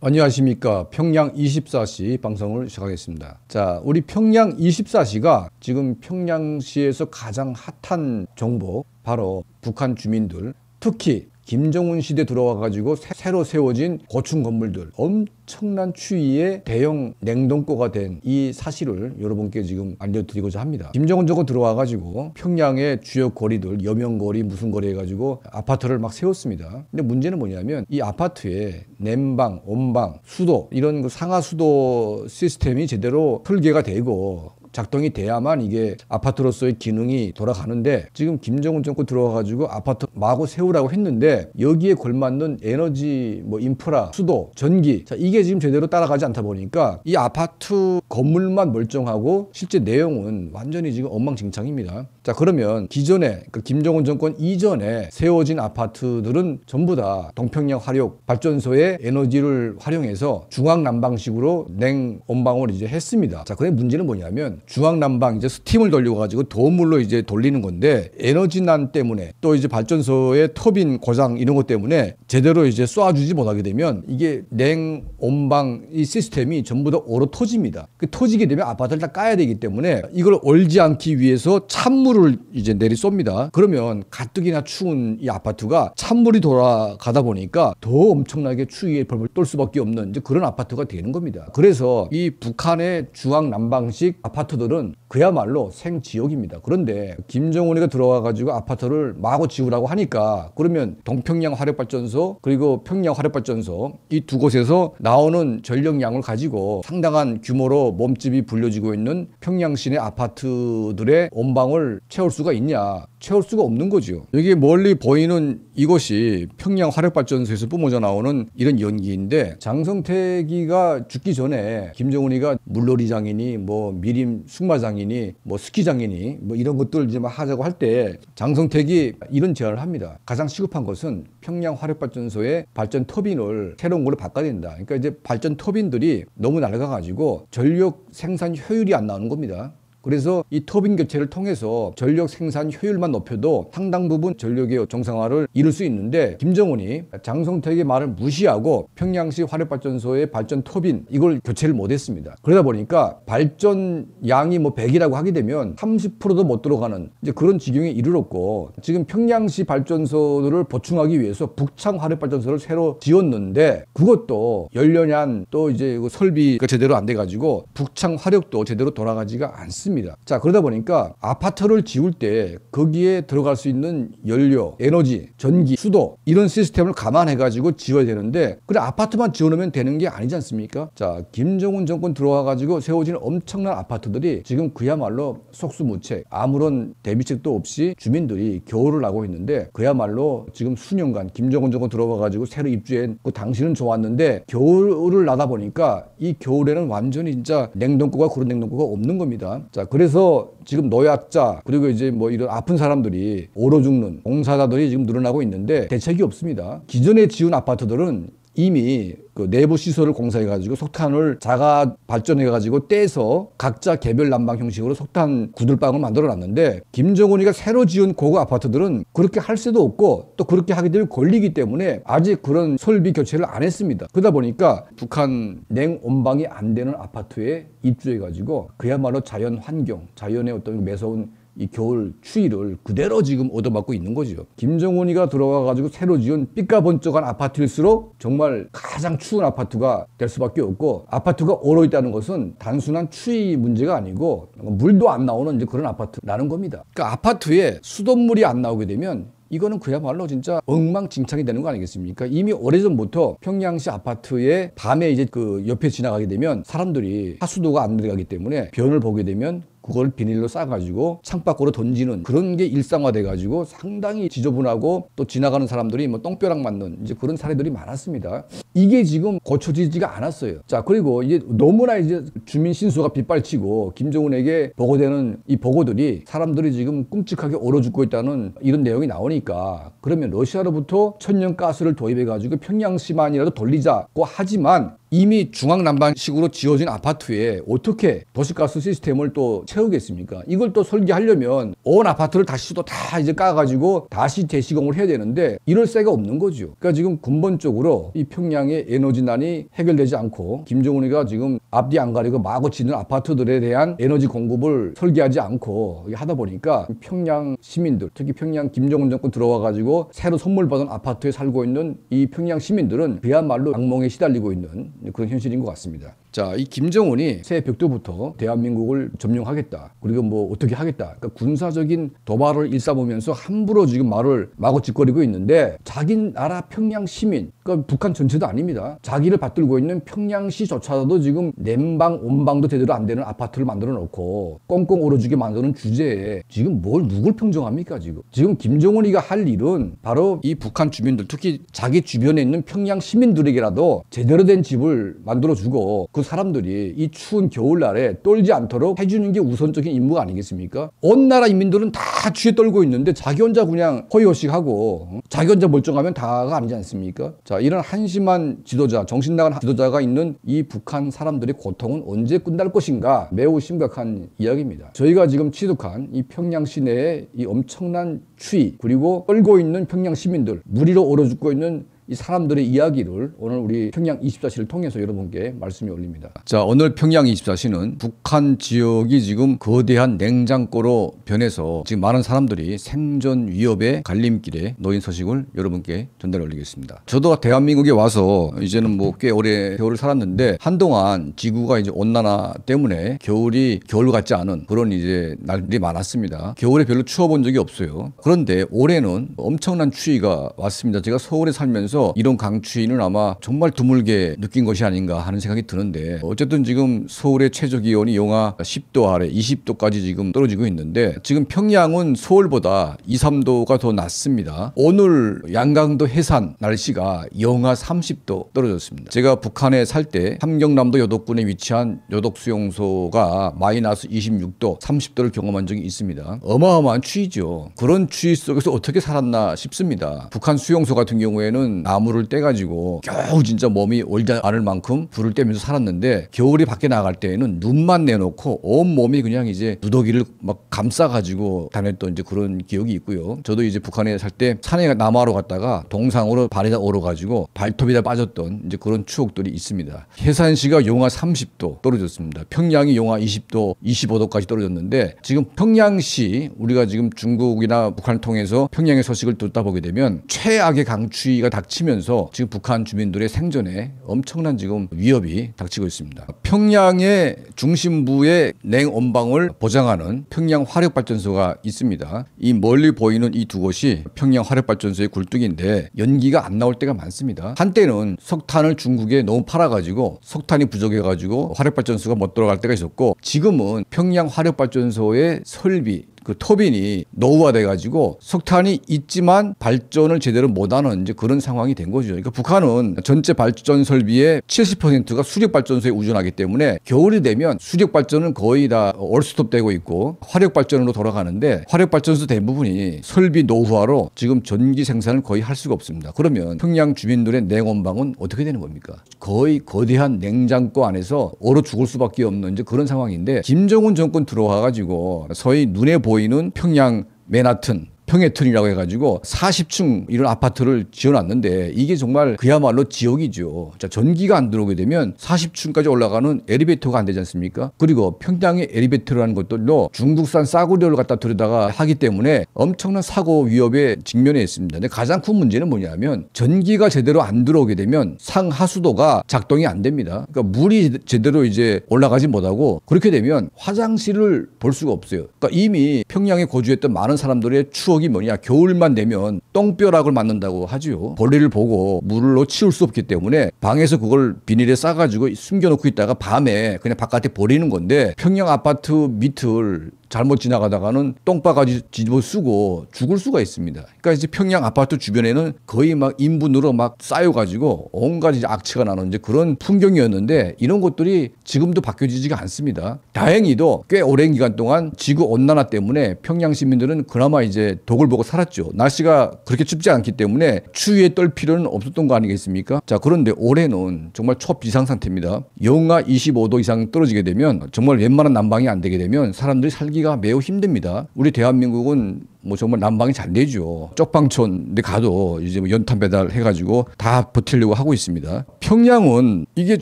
안녕하십니까. 평양 24시 방송을 시작하겠습니다. 자, 우리 평양 24시가 지금 평양시에서 가장 핫한 정보, 바로 북한 주민들, 특히 김정은 시대 들어와가지고 새로 세워진 고층 건물들 엄청난 추위에 대형 냉동고가 된 이 사실을 여러분께 지금 알려드리고자 합니다. 김정은 저거 들어와가지고 평양의 주요 거리들 여명거리 무슨 거리 해가지고 아파트를 막 세웠습니다. 근데 문제는 뭐냐면 이 아파트에 냉방, 온방, 수도 이런 그 상하 수도 시스템이 제대로 설계가 되고 작동이 돼야만 이게 아파트로서의 기능이 돌아가는데 지금 김정은 정권 들어와가지고 아파트 마구 세우라고 했는데 여기에 걸맞는 에너지 뭐 인프라 수도 전기 자 이게 지금 제대로 따라가지 않다 보니까 이 아파트 건물만 멀쩡하고 실제 내용은 완전히 지금 엉망진창입니다. 자 그러면 기존에 그 김정은 정권 이전에 세워진 아파트들은 전부 다 동평양 화력 발전소의 에너지를 활용해서 중앙 난방식으로 냉 온방을 이제 했습니다. 자 그런데 문제는 뭐냐면 중앙난방 이제 스팀을 돌리고 가지고 도움물로 이제 돌리는 건데 에너지난 때문에 또 이제 발전소의 터빈 고장 이런 것 때문에 제대로 이제 쏴주지 못하게 되면 이게 냉 온방 이 시스템이 전부 다 얼어 터집니다. 그 터지게 되면 아파트를 다 까야 되기 때문에 이걸 얼지 않기 위해서 찬물을 이제 내리 쏩니다. 그러면 가뜩이나 추운 이 아파트가 찬물이 돌아가다 보니까 더 엄청나게 추위에 벌벌 떨 수밖에 없는 이제 그런 아파트가 되는 겁니다. 그래서 이 북한의 중앙 난방식 아파트 선수들은 그야말로 생지옥입니다. 그런데 김정은이가 들어와 가지고 아파트를 마구 지우라고 하니까 그러면 동평양 화력발전소 그리고 평양 화력발전소 이 두 곳에서 나오는 전력량을 가지고 상당한 규모로 몸집이 불려지고 있는 평양 시내 아파트들의 원방을 채울 수가 있냐? 채울 수가 없는 거죠. 여기 멀리 보이는 이곳이 평양 화력발전소에서 뿜어져 나오는 이런 연기인데 장성태기가 죽기 전에 김정은이가 물놀이 장이니 뭐 미림 숙마장 장인이 뭐 스키 장인이 뭐 이런 것들 이제 막 하자고 할 때 장성택이 이런 제안을 합니다. 가장 시급한 것은 평양 화력발전소의 발전 터빈을 새로운 걸로 바꿔야 된다. 그러니까 이제 발전 터빈들이 너무 낡아가지고 전력 생산 효율이 안 나오는 겁니다. 그래서 이 터빈 교체를 통해서 전력 생산 효율만 높여도 상당 부분 전력의 정상화를 이룰 수 있는데 김정은이 장성택의 말을 무시하고 평양시 화력발전소의 발전 터빈 이걸 교체를 못했습니다. 그러다 보니까 발전 양이 뭐 100이라고 하게 되면 30%도 못 들어가는 이제 그런 지경에 이르렀고 지금 평양시 발전소를 보충하기 위해서 북창 화력발전소를 새로 지었는데 그것도 연료량 또 이제 그 설비가 제대로 안 돼가지고 북창 화력도 제대로 돌아가지가 않습니다. 됩니다. 자, 그러다 보니까 아파트를 지을 때 거기에 들어갈 수 있는 연료, 에너지, 전기, 수도 이런 시스템을 감안해 가지고 지어야 되는데 그래 아파트만 지어 놓으면 되는 게 아니지 않습니까? 자, 김정은 정권 들어와 가지고 세워진 엄청난 아파트들이 지금 그야말로 속수무책 아무런 대비책도 없이 주민들이 겨울을 나고 있는데 그야말로 지금 수년간 김정은 정권 들어와 가지고 새로 입주한 그 당시는 좋았는데 겨울을 나다 보니까 이 겨울에는 완전히 진짜 냉동고가 그런 냉동고가 없는 겁니다. 자, 그래서 지금 노약자 그리고 이제 뭐 이런 아픈 사람들이 오로 죽는 봉사자들이 지금 늘어나고 있는데 대책이 없습니다. 기존에 지은 아파트들은 이미 그 내부 시설을 공사해가지고 석탄을 자가 발전해가지고 떼서 각자 개별 난방 형식으로 석탄 구들방을 만들어놨는데 김정은이가 새로 지은 고급 아파트들은 그렇게 할 수도 없고 또 그렇게 하게 되면 걸리기 때문에 아직 그런 설비 교체를 안 했습니다. 그러다 보니까 북한 냉온방이 안 되는 아파트에 입주해가지고 그야말로 자연 환경, 자연의 어떤 매서운 이 겨울 추위를 그대로 지금 얻어맞고 있는 거죠. 김정은이가 들어와 가지고 새로 지은 삐까번쩍한 아파트일수록 정말 가장 추운 아파트가 될 수밖에 없고 아파트가 얼어 있다는 것은 단순한 추위 문제가 아니고 물도 안 나오는 이제 그런 아파트라는 겁니다. 그러니까 아파트에 수돗물이 안 나오게 되면 이거는 그야말로 진짜 엉망진창이 되는 거 아니겠습니까? 이미 오래전부터 평양시 아파트에 밤에 이제 그 옆에 지나가게 되면 사람들이 하수도가 안 들어가기 때문에 변을 보게 되면 그걸 비닐로 싸가지고 창밖으로 던지는 그런 게 일상화돼가지고 상당히 지저분하고 또 지나가는 사람들이 뭐 똥벼락 맞는 이제 그런 사례들이 많았습니다. 이게 지금 고쳐지지가 않았어요. 자 그리고 이제 너무나 이제 주민 신수가 빗발치고 김정은에게 보고되는 이 보고들이 사람들이 지금 끔찍하게 얼어 죽고 있다는 이런 내용이 나오니까 그러면 러시아로부터 천연가스를 도입해가지고 평양시만이라도 돌리자고 하지만 이미 중앙난방식으로 지어진 아파트에 어떻게 도시가스 시스템을 또 채우겠습니까? 이걸 또 설계하려면 온 아파트를 다시 또 다 이제 까가지고 다시 재시공을 해야 되는데 이럴 새가 없는 거죠. 그러니까 지금 근본적으로 이 평양의 에너지난이 해결되지 않고 김정은이가 지금 앞뒤 안 가리고 마구 짓는 아파트들에 대한 에너지 공급을 설계하지 않고 하다 보니까 평양 시민들 특히 평양 김정은 정권 들어와가지고 새로 선물 받은 아파트에 살고 있는 이 평양 시민들은 그야말로 악몽에 시달리고 있는 그건 현실인 것 같습니다. 자, 이 김정은이 새벽도부터 대한민국을 점령하겠다. 그리고 뭐 어떻게 하겠다. 그러니까 군사적인 도발을 일삼으면서 함부로 지금 말을 마구짓거리고 있는데 자기 나라 평양 시민, 그러니까 북한 전체도 아닙니다. 자기를 받들고 있는 평양시조차도 지금 냉방, 온방도 제대로 안 되는 아파트를 만들어 놓고 꽁꽁 얼어주게 만드는 주제에 지금 뭘 누굴 평정합니까 지금? 지금 김정은이가 할 일은 바로 이 북한 주민들 특히 자기 주변에 있는 평양 시민들에게라도 제대로 된 집을 만들어 주고 그 사람들이 이 추운 겨울날에 떨지 않도록 해주는 게 우선적인 임무가 아니겠습니까? 온 나라 인민들은 다 추위에 떨고 있는데 자기 혼자 그냥 허위호식하고 자기 혼자 멀쩡하면 다가 아니지 않습니까? 자 이런 한심한 지도자, 정신 나간 지도자가 있는 이 북한 사람들의 고통은 언제 끝날 것인가 매우 심각한 이야기입니다. 저희가 지금 취득한 이 평양 시내의 이 엄청난 추위 그리고 떨고 있는 평양 시민들 무리로 얼어 죽고 있는 이 사람들의 이야기를 오늘 우리 평양 24시를 통해서 여러분께 말씀이 올립니다. 자, 오늘 평양 24시는 북한 지역이 지금 거대한 냉장고로 변해서 지금 많은 사람들이 생존 위협의 갈림길에 놓인 소식을 여러분께 전달 올리겠습니다. 저도 대한민국에 와서 이제는 뭐 꽤 오래 겨울을 살았는데 한동안 지구가 이제 온난화 때문에 겨울이 겨울 같지 않은 그런 이제 날들이 많았습니다. 겨울에 별로 추워본 적이 없어요. 그런데 올해는 엄청난 추위가 왔습니다. 제가 서울에 살면서 대해서 이런 강추위는 아마 정말 드물게 느낀 것이 아닌가 하는 생각이 드는데 어쨌든 지금 서울의 최저 기온이 영하 10도 아래 20도까지 지금 떨어지고 있는데 지금 평양은 서울보다 2, 3도가 더 낮습니다. 오늘 양강도 해산 날씨가 영하 30도 떨어졌습니다. 제가 북한에 살 때 함경남도 여덕군에 위치한 여덕수용소가 마이너스 26도, 30도를 경험한 적이 있습니다. 어마어마한 추위죠. 그런 추위 속에서 어떻게 살았나 싶습니다. 북한 수용소 같은 경우에는 나무를 떼가지고 겨우 진짜 몸이 얼지 않을 만큼 불을 떼면서 살았는데 겨울이 밖에 나갈 때에는 눈만 내놓고 온 몸이 그냥 이제 누더기를 막 감싸가지고 다녔던 이제 그런 기억이 있고요. 저도 이제 북한에 살 때 산에 남하로 갔다가 동상으로 발에다 오르가지고 발톱이다 빠졌던 이제 그런 추억들이 있습니다. 해산시가 용하 30도 떨어졌습니다. 평양이 용하 20도, 25도까지 떨어졌는데 지금 평양시 우리가 지금 중국이나 북한을 통해서 평양의 소식을 듣다 보게 되면 최악의 강추위가 닥치 치면서 지금 북한 주민들의 생존에 엄청난 지금 위협이 닥치고 있습니다. 평양의 중심부에 냉온방을 보장하는 평양 화력발전소가 있습니다. 이 멀리 보이는 이 두 곳이 평양 화력발전소의 굴뚝인데 연기가 안 나올 때가 많습니다. 한때는 석탄을 중국에 너무 팔아가지고 석탄이 부족해가지고 화력발전소가 못 돌아갈 때가 있었고 지금은 평양 화력발전소의 설비 그 터빈이 노후화돼가지고 석탄이 있지만 발전을 제대로 못하는 이제 그런 상황이 된 거죠. 그러니까 북한은 전체 발전 설비의 70%가 수력 발전소에 의존하기 때문에 겨울이 되면 수력 발전은 거의 다올스톱되고 있고 화력 발전으로 돌아가는데 화력 발전소 대부분이 설비 노후화로 지금 전기 생산을 거의 할 수가 없습니다. 그러면 평양 주민들의 냉온방은 어떻게 되는 겁니까? 거의 거대한 냉장고 안에서 얼어 죽을 수밖에 없는 이제 그런 상황인데 김정은 정권 들어와가지고 소위 눈에 보이 보이는 평양 맨하튼 평해튼이라고 해가지고 40층 이런 아파트를 지어놨는데 이게 정말 그야말로 지옥이죠. 자, 전기가 안 들어오게 되면 40층까지 올라가는 엘리베이터가 안 되지 않습니까? 그리고 평양의 엘리베이터라는 것도 들 중국산 싸구려를 갖다 들여다가 하기 때문에 엄청난 사고 위협에 직면해 있습니다. 근데 가장 큰 문제는 뭐냐면 전기가 제대로 안 들어오게 되면 상하수도가 작동이 안 됩니다. 그러니까 물이 제대로 이제 올라가지 못하고 그렇게 되면 화장실을 볼 수가 없어요. 그러니까 이미 평양에 거주했던 많은 사람들의 추억 속이 뭐냐 겨울만 되면 똥벼락을 맞는다고 하지요. 벌레를 보고 물로 치울 수 없기 때문에 방에서 그걸 비닐에 싸가지고 숨겨놓고 있다가 밤에 그냥 바깥에 버리는 건데 평양 아파트 밑을 잘못 지나가다가는 똥바가지 집어 쓰고 죽을 수가 있습니다. 그러니까 이제 평양 아파트 주변에는 거의 막 인분으로 막 쌓여가지고 온갖 이제 악취가 나는 이제 그런 풍경이었는데 이런 것들이 지금도 바뀌어지지가 않습니다. 다행히도 꽤 오랜 기간 동안 지구 온난화 때문에 평양 시민들은 그나마 이제 독을 보고 살았죠. 날씨가 그렇게 춥지 않기 때문에 추위에 떨 필요는 없었던 거 아니겠습니까? 자 그런데 올해는 정말 초비상 상태입니다. 영하 25도 이상 떨어지게 되면 정말 웬만한 난방이 안 되게 되면 사람들이 살기 살기가 매우 힘듭니다. 우리 대한민국은 뭐 정말 난방이 잘 되죠. 쪽방촌 데 가도 이제 뭐 연탄 배달 해가지고 다 버틸려고 하고 있습니다. 평양은 이게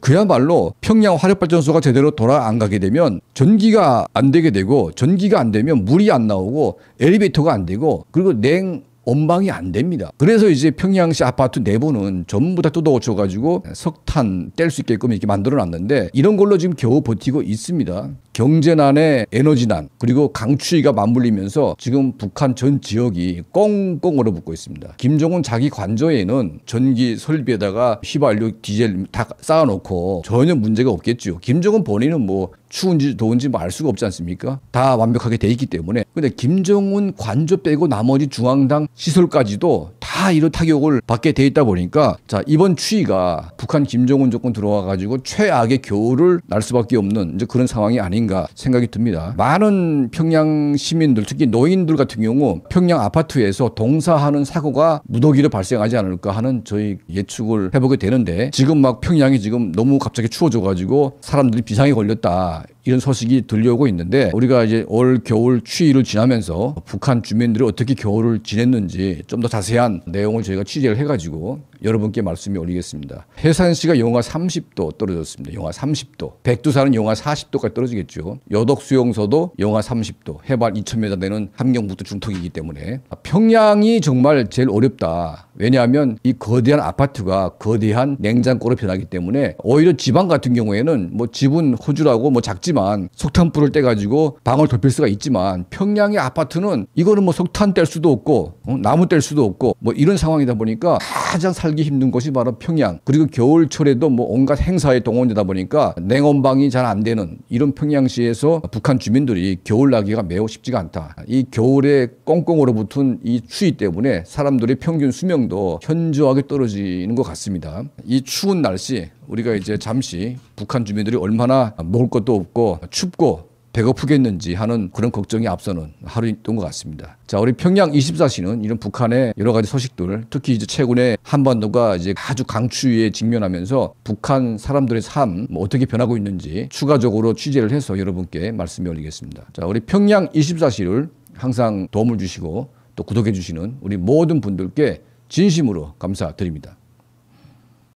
그야말로 평양 화력발전소가 제대로 돌아 안 가게 되면 전기가 안 되게 되고 전기가 안 되면 물이 안 나오고 엘리베이터가 안 되고 그리고 냉 원방이 안 됩니다. 그래서 이제 평양시 아파트 내부는 전부 다 뜯어 고쳐가지고 석탄 뗄 수 있게끔 이렇게 만들어 놨는데 이런 걸로 지금 겨우 버티고 있습니다. 경제난에 에너지난 그리고 강추위가 맞물리면서 지금 북한 전 지역이 꽁꽁 얼어붙고 있습니다. 김정은 자기 관저에는 전기 설비에다가 휘발유, 디젤 다 쌓아놓고 전혀 문제가 없겠죠. 김정은 본인은 뭐 추운지 더운지 뭐알 수가 없지 않습니까? 다 완벽하게 돼 있기 때문에. 근데 김정은 관저 빼고 나머지 중앙당 시설까지도 다 이런 타격을 받게 돼 있다 보니까 자 이번 추위가 북한 김정은 조건 들어와 가지고 최악의 겨울을 날 수밖에 없는 이제 그런 상황이 아닌가. 아닌가 생각이 듭니다. 많은 평양 시민들 특히 노인들 같은 경우 평양 아파트에서 동사하는 사고가 무더기로 발생하지 않을까 하는 저희 예측을 해보게 되는데 지금 막 평양이 지금 너무 갑자기 추워져 가지고 사람들이 비상이 걸렸다 이런 소식이 들려오고 있는데 우리가 이제 올 겨울 추위를 지나면서 북한 주민들이 어떻게 겨울을 지냈는지 좀 더 자세한 내용을 저희가 취재를 해가지고 여러분께 말씀이 올리겠습니다. 해산시가 영하 30도 떨어졌습니다. 영하 30도. 백두산은 영하 40도까지 떨어지겠죠. 여덕수용소도 영하 30도. 해발 2,000m 되는 함경북도 중턱이기 때문에 평양이 정말 제일 어렵다. 왜냐하면 이 거대한 아파트가 거대한 냉장고로 변하기 때문에 오히려 지방 같은 경우에는 뭐 집은 호주라고 뭐 작지 있지만 석탄불을 떼가지고 방을 덮일 수가 있지만 평양의 아파트는 이거는 뭐 석탄 뗄 수도 없고 어? 나무 뗄 수도 없고 뭐 이런 상황이다 보니까 가장 살기 힘든 곳이 바로 평양 그리고 겨울철에도 뭐 온갖 행사에 동원되다 보니까 냉온방이 잘 안 되는 이런 평양시에서 북한 주민들이 겨울 나기가 매우 쉽지가 않다. 이 겨울에 꽁꽁 으로붙은이 추위 때문에 사람들의 평균 수명도 현저하게 떨어지는 것 같습니다. 이 추운 날씨 우리가 이제 잠시 북한 주민들이 얼마나 먹을 것도 없고 춥고 배고프겠는지 하는 그런 걱정이 앞서는 하루였던 것 같습니다. 자, 우리 평양 24시는 이런 북한의 여러 가지 소식들, 특히 이제 최근에 한반도가 이제 아주 강추위에 직면하면서 북한 사람들의 삶뭐 어떻게 변하고 있는지 추가적으로 취재를 해서 여러분께 말씀을 올리겠습니다. 자, 우리 평양 24시를 항상 도움을 주시고 또 구독해 주시는 우리 모든 분들께 진심으로 감사드립니다.